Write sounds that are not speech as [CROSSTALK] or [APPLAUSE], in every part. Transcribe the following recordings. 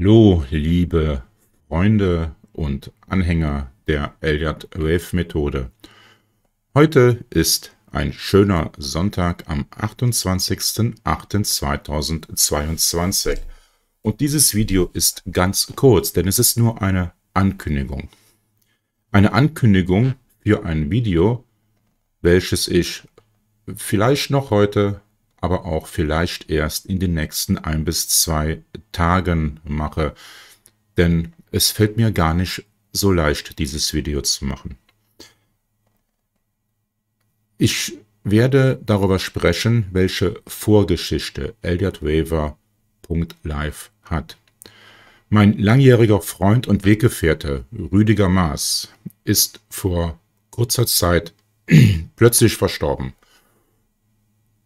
Hallo, liebe Freunde und Anhänger der Elliott Wave Methode. Heute ist ein schöner Sonntag am 28.08.2022. Und dieses Video ist ganz kurz, denn es ist nur eine Ankündigung. Eine Ankündigung für ein Video, welches ich vielleicht noch heute aber auch vielleicht erst in den nächsten ein bis zwei Tagen mache. Denn es fällt mir gar nicht so leicht, dieses Video zu machen. Ich werde darüber sprechen, welche Vorgeschichte Elliot Waver.live hat. Mein langjähriger Freund und Weggefährte Rüdiger Maas ist vor kurzer Zeit [CLEARS THROAT] plötzlich verstorben.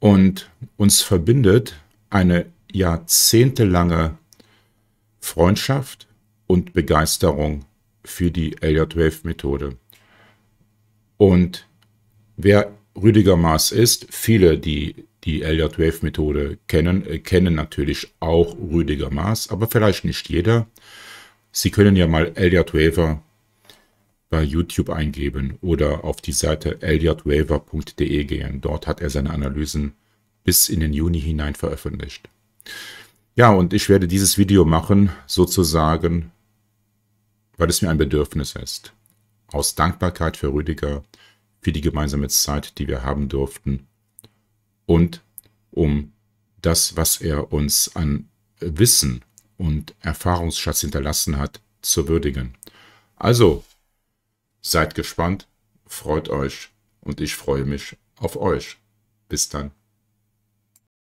Und uns verbindet eine jahrzehntelange Freundschaft und Begeisterung für die LJ-Wave-Methode. Und wer Rüdiger Maas ist, viele, die die LJ-Wave-Methode kennen, äh, kennen natürlich auch Rüdiger Maas, aber vielleicht nicht jeder. Sie können ja mal LJ-Waver bei YouTube eingeben oder auf die Seite elliotwaver.de gehen. Dort hat er seine Analysen bis in den Juni hinein veröffentlicht. Ja, und ich werde dieses Video machen, sozusagen, weil es mir ein Bedürfnis ist. Aus Dankbarkeit für Rüdiger, für die gemeinsame Zeit, die wir haben durften und um das, was er uns an Wissen und Erfahrungsschatz hinterlassen hat, zu würdigen. Also, Seid gespannt, freut euch und ich freue mich auf euch. Bis dann.